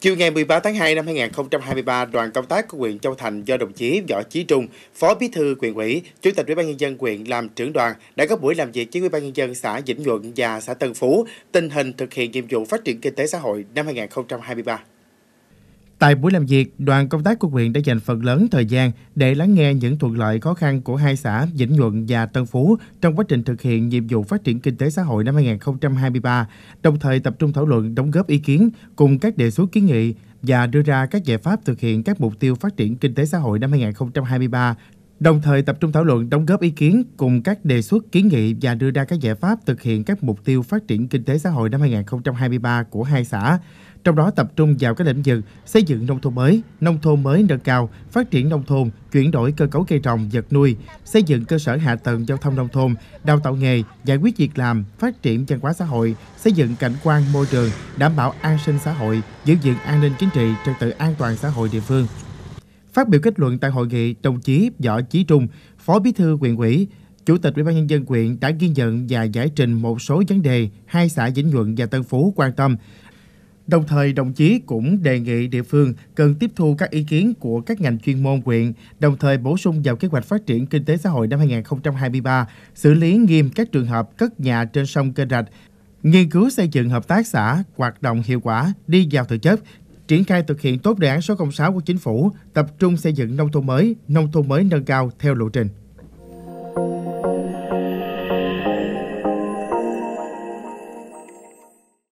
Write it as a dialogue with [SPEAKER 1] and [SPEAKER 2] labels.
[SPEAKER 1] Chiều ngày 13 tháng 2 năm 2023, đoàn công tác của huyện Châu Thành do đồng chí Võ Chí Trung, Phó Bí thư huyện ủy, Chủ tịch Ủy ban nhân dân huyện làm trưởng đoàn đã có buổi làm việc với Ủy ban nhân dân xã Vĩnh Nhuận và xã Tân Phú tình hình thực hiện nhiệm vụ phát triển kinh tế xã hội năm 2023. Tại buổi làm việc, đoàn công tác của huyện đã dành phần lớn thời gian để lắng nghe những thuận lợi khó khăn của hai xã Vĩnh Nhuận và Tân Phú trong quá trình thực hiện nhiệm vụ phát triển kinh tế xã hội năm 2023, đồng thời tập trung thảo luận đóng góp ý kiến cùng các đề xuất kiến nghị và đưa ra các giải pháp thực hiện các mục tiêu phát triển kinh tế xã hội năm 2023 đồng thời tập trung thảo luận đóng góp ý kiến cùng các đề xuất kiến nghị và đưa ra các giải pháp thực hiện các mục tiêu phát triển kinh tế xã hội năm 2023 của hai xã, trong đó tập trung vào các lĩnh vực xây dựng nông thôn mới, nông thôn mới nâng cao, phát triển nông thôn, chuyển đổi cơ cấu cây trồng, vật nuôi, xây dựng cơ sở hạ tầng giao thông nông thôn, đào tạo nghề, giải quyết việc làm, phát triển văn hóa xã hội, xây dựng cảnh quan môi trường, đảm bảo an sinh xã hội, giữ vững an ninh chính trị, trật tự an toàn xã hội địa phương. Phát biểu kết luận tại hội nghị, đồng chí Võ Chí Trung, Phó Bí thư huyện ủy, Chủ tịch Ủy ban nhân dân huyện đã ghi nhận và giải trình một số vấn đề hai xã Vĩnh Nhuận và Tân Phú quan tâm. Đồng thời, đồng chí cũng đề nghị địa phương cần tiếp thu các ý kiến của các ngành chuyên môn huyện, đồng thời bổ sung vào kế hoạch phát triển kinh tế xã hội năm 2023, xử lý nghiêm các trường hợp cất nhà trên sông kênh rạch, nghiên cứu xây dựng hợp tác xã hoạt động hiệu quả đi vào thực chất triển khai thực hiện tốt đề án số 06 của chính phủ, tập trung xây dựng nông thôn mới, nông thôn mới nâng cao theo lộ trình.